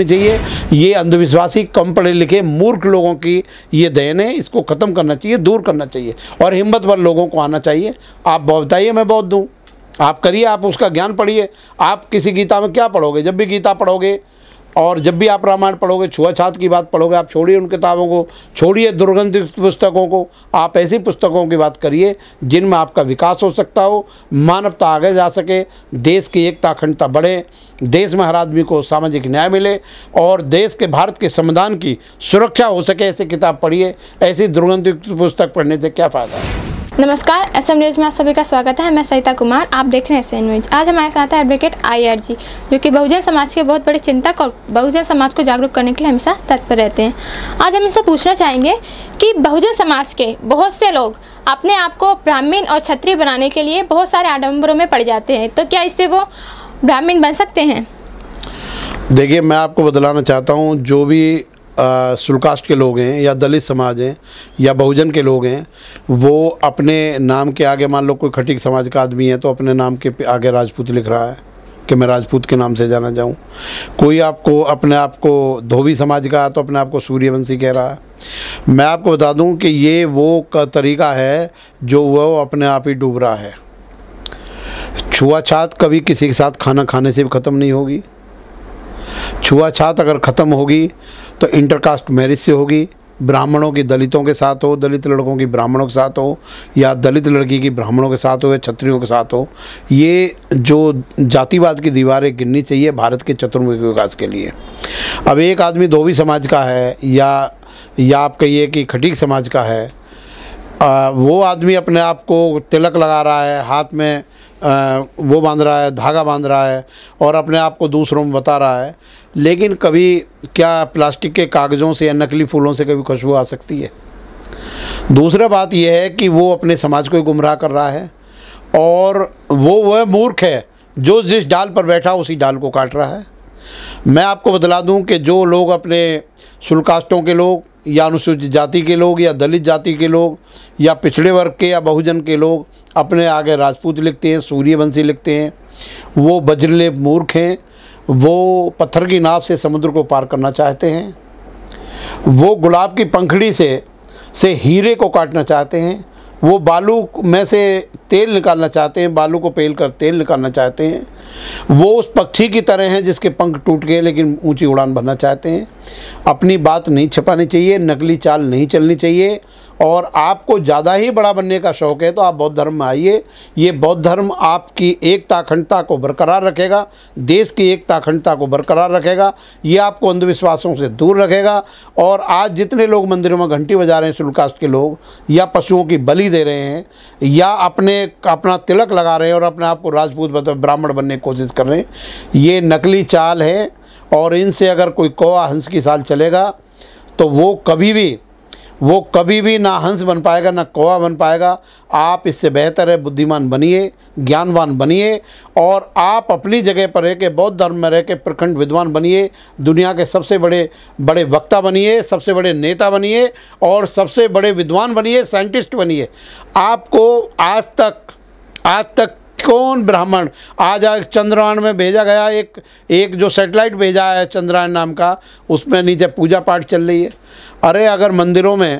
रोकनी चाहिए ये अंधविश्वासी कम पढ़े लिखे मूर्ख लोगों की ये देन है इसको ख़त्म करना चाहिए दूर करना चाहिए और हिम्मतवर लोगों को आना चाहिए आप बताइए मैं बहुत दूँ आप करिए आप उसका ज्ञान पढ़िए आप किसी गीता में क्या पढ़ोगे जब भी गीता पढ़ोगे और जब भी आप रामायण पढ़ोगे छुआछात की बात पढ़ोगे आप छोड़िए उन किताबों को छोड़िए दुर्गंधित पुस्तकों को आप ऐसी पुस्तकों की बात करिए जिनमें आपका विकास हो सकता हो मानवता आगे जा सके देश की एकता अखंडता बढ़े देश में हर आदमी को सामाजिक न्याय मिले और देश के भारत के संविधान की सुरक्षा हो सके ऐसी किताब पढ़िए ऐसी दुर्गंधित पुस्तक पढ़ने से क्या फ़ायदा है नमस्कार एस एम न्यूज़ में आप सभी का स्वागत है मैं सविता कुमार आप देख रहे हैं एस एम न्यूज आज हमारे साथ है एडवोकेट आईआरजी जो कि बहुजन समाज के बहुत बड़े चिंतक और बहुजन समाज को जागरूक करने के लिए हमेशा तत्पर रहते हैं आज हम इनसे पूछना चाहेंगे कि बहुजन समाज के बहुत से लोग अपने आप को ब्राह्मीण और क्षत्रिय बनाने के लिए बहुत सारे आडम्बरों में पड़ जाते हैं तो क्या इससे वो ब्राह्मीण बन सकते हैं देखिए मैं आपको बतलाना चाहता हूँ जो भी शुल्कास्ट के लोग हैं या दलित समाज हैं या बहुजन के लोग हैं वो अपने नाम के आगे मान लो कोई खटीक समाज का आदमी है तो अपने नाम के आगे राजपूत लिख रहा है कि मैं राजपूत के नाम से जाना जाऊँ कोई आपको अपने आप को धोबी समाज का तो अपने आप को सूर्यवंशी कह रहा है मैं आपको बता दूं कि ये वो का तरीका है जो वह अपने आप ही डूब रहा है छुआछात कभी किसी के साथ खाना खाने से भी ख़त्म नहीं होगी छुआछात अगर ख़त्म होगी तो इंटरकास्ट मैरिज से होगी ब्राह्मणों की दलितों के साथ हो दलित लड़कों की ब्राह्मणों के साथ हो या दलित लड़की की ब्राह्मणों के साथ हो या छत्रियों के साथ हो ये जो जातिवाद की दीवारें गिननी चाहिए भारत के चतुर्मुखी विकास के लिए अब एक आदमी धोबी समाज का है या या आप कहिए कि खटीक समाज का है आ, वो आदमी अपने आप को तिलक लगा रहा है हाथ में वो बांध रहा है धागा बांध रहा है और अपने आप को दूसरों में बता रहा है लेकिन कभी क्या प्लास्टिक के कागज़ों से या नकली फूलों से कभी खुशबू आ सकती है दूसरा बात यह है कि वो अपने समाज को गुमराह कर रहा है और वो वह मूर्ख है जो जिस डाल पर बैठा उसी डाल को काट रहा है मैं आपको बतला दूं कि जो लोग अपने शुल्कास्टों के लोग या अनुसूचित जाति के लोग या दलित जाति के लोग या पिछड़े वर्ग के या बहुजन के लोग अपने आगे राजपूत लिखते हैं सूर्यवंशी लिखते हैं वो बजरले मूर्ख हैं वो पत्थर की नाव से समुद्र को पार करना चाहते हैं वो गुलाब की पंखड़ी से से हीरे को काटना चाहते हैं वो बालू में से तेल निकालना चाहते हैं बालू को पेल कर तेल निकालना चाहते हैं वो उस पक्षी की तरह हैं जिसके पंख टूट गए लेकिन ऊंची उड़ान भरना चाहते हैं अपनी बात नहीं छिपानी चाहिए नकली चाल नहीं चलनी चाहिए और आपको ज़्यादा ही बड़ा बनने का शौक़ है तो आप बौद्ध धर्म में आइए ये बौद्ध धर्म आपकी एकता अखंडता को बरकरार रखेगा देश की एकता अखंडता को बरकरार रखेगा ये आपको अंधविश्वासों से दूर रखेगा और आज जितने लोग मंदिरों में घंटी बजा रहे हैं शुल्कास्ट के लोग या पशुओं की बलि दे रहे हैं या अपने अपना तिलक लगा रहे हैं और अपने आप को राजपूत ब्राह्मण बनने की कोशिश कर रहे हैं ये नकली चाल है और इनसे अगर कोई कौआ हंस की साल चलेगा तो वो कभी भी वो कभी भी ना हंस बन पाएगा ना कौवा बन पाएगा आप इससे बेहतर है बुद्धिमान बनिए ज्ञानवान बनिए और आप अपनी जगह पर रह के बौद्ध धर्म में रह के प्रखंड विद्वान बनिए दुनिया के सबसे बड़े बड़े वक्ता बनिए सबसे बड़े नेता बनिए और सबसे बड़े विद्वान बनिए साइंटिस्ट बनिए आपको आज तक आज तक कौन ब्राह्मण आज आज चंद्रयान में भेजा गया एक एक जो सेटेलाइट भेजा है चंद्रयान नाम का उसमें नीचे पूजा पाठ चल रही है अरे अगर मंदिरों में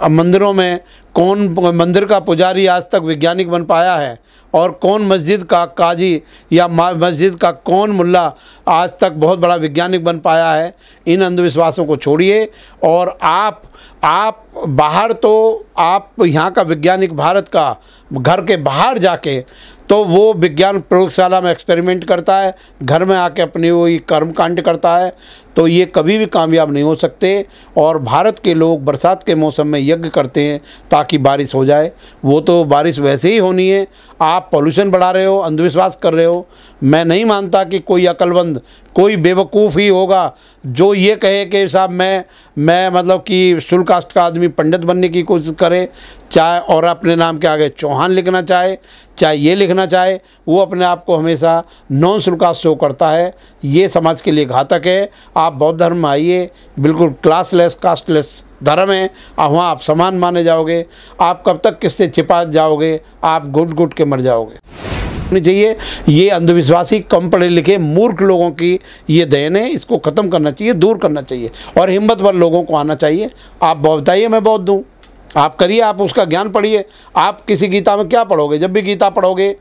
अब मंदिरों में कौन मंदिर का पुजारी आज तक वैज्ञानिक बन पाया है और कौन मस्जिद का काजी या मस्जिद का कौन मुल्ला आज तक बहुत बड़ा वैज्ञानिक बन पाया है इन अंधविश्वासों को छोड़िए और आप आप बाहर तो आप यहाँ का वैज्ञानिक भारत का घर के बाहर जाके तो वो विज्ञान प्रयोगशाला में एक्सपेरिमेंट करता है घर में आके अपने वही कर्मकांड करता है तो ये कभी भी कामयाब नहीं हो सकते और भारत के लोग बरसात के मौसम में यज्ञ करते हैं ताकि कि बारिश हो जाए वो तो बारिश वैसे ही होनी है आप पॉल्यूशन बढ़ा रहे हो अंधविश्वास कर रहे हो मैं नहीं मानता कि कोई अकलबंद कोई बेवकूफ़ ही होगा जो ये कहे कि साहब मैं मैं मतलब कि शुल्क कास्ट का आदमी पंडित बनने की कोशिश करे चाहे और अपने नाम के आगे चौहान लिखना चाहे चाहे ये लिखना चाहे वो अपने आप को हमेशा नॉन शुल्कास्ट शो करता है ये समाज के लिए घातक है आप बौद्ध धर्म आइए बिल्कुल क्लासलेस कास्टलेस धर्म है और वहाँ आप समान माने जाओगे आप कब तक किससे छिपा जाओगे आप घुट घुट के मर जाओगे होनी चाहिए ये अंधविश्वासी कम पढ़े लिखे मूर्ख लोगों की ये दयन है इसको ख़त्म करना चाहिए दूर करना चाहिए और हिम्मतवर लोगों को आना चाहिए आप बहुत बताइए मैं बहुत दूँ आप करिए आप उसका ज्ञान पढ़िए आप किसी गीता में क्या पढ़ोगे जब भी गीता पढ़ोगे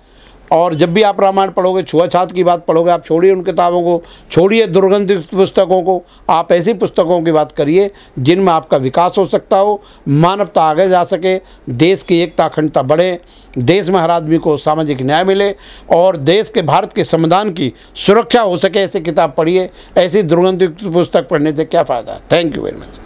और जब भी आप रामायण पढ़ोगे छुआछात की बात पढ़ोगे आप छोड़िए उन किताबों को छोड़िए दुर्गंधित पुस्तकों को आप ऐसी पुस्तकों की बात करिए जिनमें आपका विकास हो सकता हो मानवता आगे जा सके देश की एकता अखंडता बढ़े देश में हर आदमी को सामाजिक न्याय मिले और देश के भारत के संविधान की सुरक्षा हो सके ऐसी किताब पढ़िए ऐसी दुर्गंधित पुस्तक पढ़ने से क्या फ़ायदा है थैंक यू वेरी मच